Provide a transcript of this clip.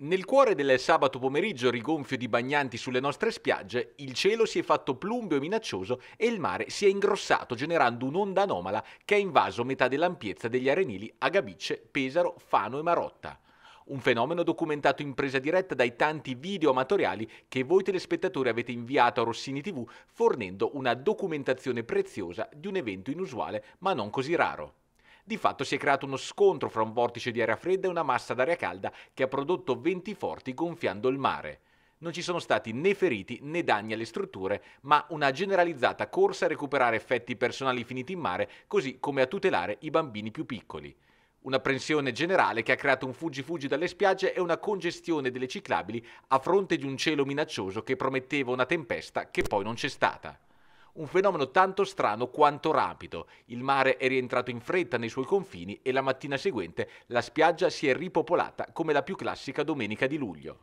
Nel cuore del sabato pomeriggio rigonfio di bagnanti sulle nostre spiagge, il cielo si è fatto plumbeo e minaccioso e il mare si è ingrossato generando un'onda anomala che ha invaso metà dell'ampiezza degli arenili a Gabice, Pesaro, Fano e Marotta. Un fenomeno documentato in presa diretta dai tanti video amatoriali che voi telespettatori avete inviato a Rossini TV fornendo una documentazione preziosa di un evento inusuale ma non così raro. Di fatto si è creato uno scontro fra un vortice di aria fredda e una massa d'aria calda che ha prodotto venti forti gonfiando il mare. Non ci sono stati né feriti né danni alle strutture, ma una generalizzata corsa a recuperare effetti personali finiti in mare, così come a tutelare i bambini più piccoli. Una pressione generale che ha creato un fuggi-fuggi dalle spiagge e una congestione delle ciclabili a fronte di un cielo minaccioso che prometteva una tempesta che poi non c'è stata un fenomeno tanto strano quanto rapido. Il mare è rientrato in fretta nei suoi confini e la mattina seguente la spiaggia si è ripopolata come la più classica domenica di luglio.